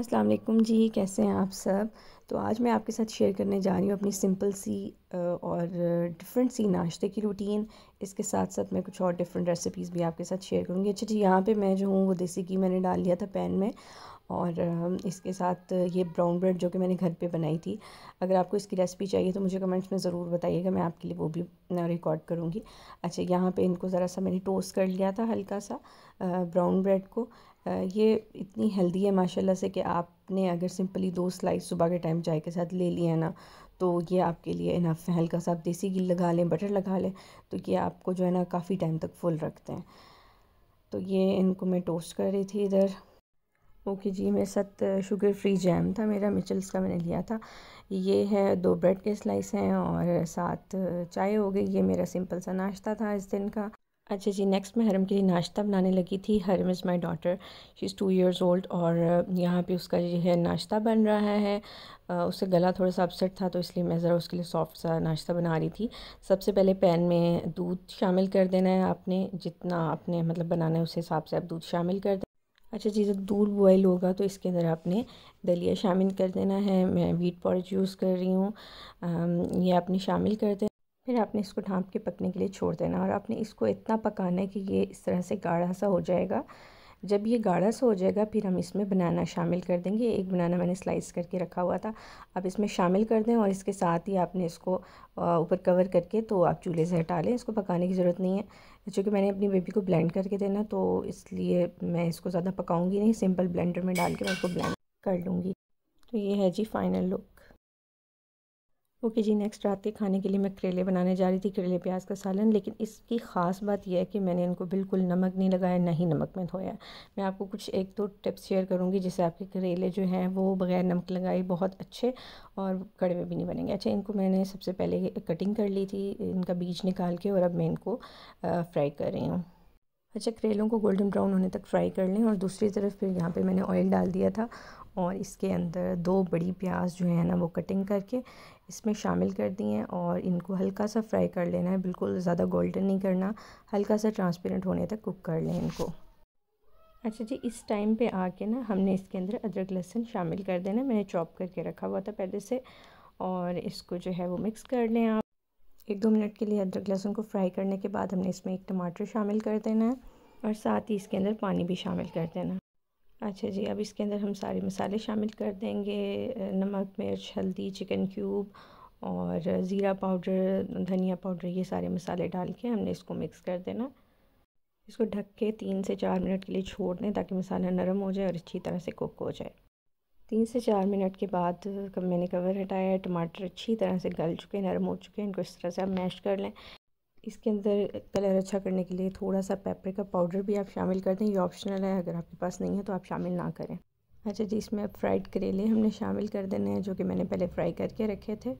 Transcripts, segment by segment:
अस्सलाम वालेकुम जी कैसे हैं आप सब तो आज मैं आपके साथ शेयर करने जा रही हूँ अपनी सिंपल सी और डिफरेंट सी नाश्ते की रूटीन इसके साथ साथ मैं कुछ और डिफरेंट रेसिपीज़ भी आपके साथ शेयर करूँगी अच्छा जी यहाँ पे मैं जो हूँ वो देसी घी मैंने डाल लिया था पैन में और इसके साथ ये ब्राउन ब्रेड जो कि मैंने घर पे बनाई थी अगर आपको इसकी रेसिपी चाहिए तो मुझे कमेंट्स में ज़रूर बताइएगा मैं आपके लिए वो भी रिकॉर्ड करूँगी अच्छा यहाँ पे इनको ज़रा सा मैंने टोस्ट कर लिया था हल्का सा ब्राउन ब्रेड को ये इतनी हेल्दी है माशाल्लाह से कि आपने अगर सिंपली दो स्लाइस सुबह के टाइम चाय के साथ ले लिया ना तो ये आपके लिए इनफ है हल्का सा आप देसी घी लगा लें बटर लगा लें तो ये आपको जो है ना काफ़ी टाइम तक फुल रखते हैं तो ये इनको मैं टोस्ट कर रही थी इधर ओके जी मेरे साथ शुगर फ्री जैम था मेरा मिचल्स का मैंने लिया था ये है दो ब्रेड के स्लाइस हैं और साथ चाय हो गई ये मेरा सिंपल सा नाश्ता था इस दिन का अच्छा जी नेक्स्ट मैं हरम के लिए नाश्ता बनाने लगी थी हरम is my daughter she is two years old और यहाँ पे उसका जो है नाश्ता बन रहा है उससे गला थोड़ा सा अपसेट था तो इसलिए मैं ज़रा उसके लिए सॉफ्ट सा नाश्ता बना रही थी सबसे पहले पैन में दूध शामिल कर देना है आपने जितना आपने मतलब बनाना है उस हिसाब से आप दूध शामिल कर दें अच्छा जी जब तो दूध बॉयल होगा तो इसके अंदर आपने दलिया शामिल कर देना है मैं वीट पाउडर यूज़ कर रही हूँ ये आपने शामिल कर देना फिर आपने इसको ढाँप के पकने के लिए छोड़ देना और आपने इसको इतना पकाना है कि ये इस तरह से गाढ़ा सा हो जाएगा जब ये गाढ़ा सा हो जाएगा फिर हम इसमें बनाना शामिल कर देंगे एक बनाना मैंने स्लाइस करके रखा हुआ था आप इसमें शामिल कर दें और इसके साथ ही आपने इसको ऊपर कवर करके तो आप चूल्हे से हटा लें इसको पकाने की ज़रूरत नहीं है क्योंकि मैंने अपनी बेबी को ब्लेंड करके देना तो इसलिए मैं इसको ज़्यादा पकाऊंगी नहीं सिंपल ब्लेंडर में डाल के मैं इसको ब्लेंड कर लूँगी तो ये है जी फाइनल लुक ओके जी नेक्स्ट रात के खाने के लिए मैं करेले बनाने जा रही थी करेले प्याज का सालन लेकिन इसकी ख़ास बात यह है कि मैंने इनको बिल्कुल नमक नहीं लगाया ना ही नमक में धोया मैं आपको कुछ एक दो तो टिप्स शेयर करूँगी जिससे आपके करेले जो हैं वो बगैर नमक लगाए बहुत अच्छे और कड़वे भी नहीं बनेंगे अच्छा इनको मैंने सबसे पहले कटिंग कर ली थी इनका बीज निकाल के और अब मैं इनको फ्राई कर रही हूँ अच्छा करेलों को गोल्डन ब्राउन होने तक फ्राई कर लें और दूसरी तरफ फिर यहाँ पे मैंने ऑयल डाल दिया था और इसके अंदर दो बड़ी प्याज जो है ना वो कटिंग करके इसमें शामिल कर दी हैं और इनको हल्का सा फ्राई कर लेना है बिल्कुल ज़्यादा गोल्डन नहीं करना हल्का सा ट्रांसपेरेंट होने तक कुक कर लें इनको अच्छा जी इस टाइम पे आके ना हमने इसके अंदर अदरक लहसुन शामिल कर देना मैंने चॉप करके रखा हुआ था पहले से और इसको जो है वो मिक्स कर लें आप एक दो मिनट के लिए अदरक लहसुन को फ्राई करने के बाद हमने इसमें एक टमाटर शामिल कर देना है और साथ ही इसके अंदर पानी भी शामिल कर देना अच्छा जी अब इसके अंदर हम सारे मसाले शामिल कर देंगे नमक मिर्च हल्दी चिकन क्यूब और ज़ीरा पाउडर धनिया पाउडर ये सारे मसाले डाल के हमने इसको मिक्स कर देना इसको ढक के तीन से चार मिनट के लिए छोड़ दें ताकि मसाला नरम हो जाए और अच्छी तरह से कुक हो जाए तीन से चार मिनट के बाद मैंने कवर हटाया टमाटर अच्छी तरह से गल चुके नरम हो चुके हैं इनको इस तरह से हम मैश कर लें इसके अंदर कलर अच्छा करने के लिए थोड़ा सा पेपर का पाउडर भी आप शामिल कर दें ये ऑप्शनल है अगर आपके पास नहीं है तो आप शामिल ना करें अच्छा जी इसमें अब फ्राइड करेले हमने शामिल कर देने हैं जो कि मैंने पहले फ्राई करके रखे थे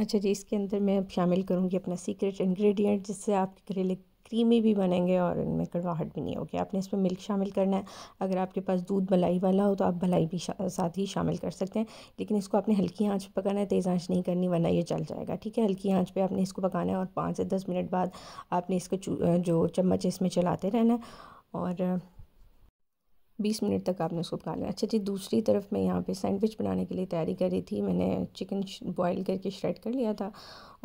अच्छा जी इसके अंदर मैं अब शामिल करूँगी अपना सीक्रेट इंग्रेडिएंट जिससे आपके करेले क्रीमी भी बनेंगे और इनमें कड़वाहट भी नहीं होगी आपने इसमें मिल्क शामिल करना है अगर आपके पास दूध मलाई वाला हो तो आप मलाई भी साथ ही शामिल कर सकते हैं लेकिन इसको आपने हल्की आँच पर पकाना है तेज़ आँच नहीं करनी वरना ये जल जाएगा ठीक है हल्की आँच पर आपने इसको पकाना है और पाँच से दस मिनट बाद आपने इसको जो चम्मच इसमें चलाते रहना है और बीस मिनट तक आपने उसको पकाना है अच्छा जी दूसरी तरफ मैं यहाँ पे सैंडविच बनाने के लिए तैयारी कर रही थी मैंने चिकन बॉईल करके श्रेड कर लिया था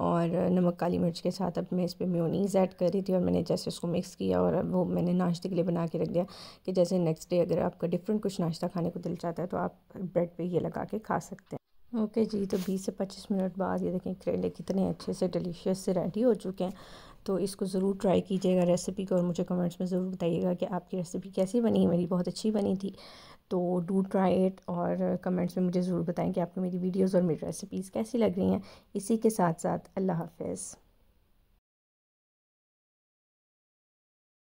और नमक काली मिर्च के साथ अब मैं इस पर म्योनीज़ ऐड कर रही थी और मैंने जैसे उसको मिक्स किया और वो मैंने नाश्ते के लिए बना के रख दिया कि जैसे नेक्स्ट डे अगर आपका डिफरेंट कुछ नाश्ता खाने को दिल चाहता है तो आप ब्रेड पर ये लगा के खा सकते हैं ओके जी तो 20 से 25 मिनट बाद ये देखें करेले कितने अच्छे से डिलीशियस से रेडी हो चुके हैं तो इसको ज़रूर ट्राई कीजिएगा रेसिपी को और मुझे कमेंट्स में ज़रूर बताइएगा कि आपकी रेसिपी कैसी बनी मेरी बहुत अच्छी बनी थी तो डू ट्राई इट और कमेंट्स में मुझे ज़रूर बताएं कि आपको मेरी वीडियोज़ और मेरी रेसिपीज़ कैसी लग रही हैं इसी के साथ साथ अल्लाह हाफिज़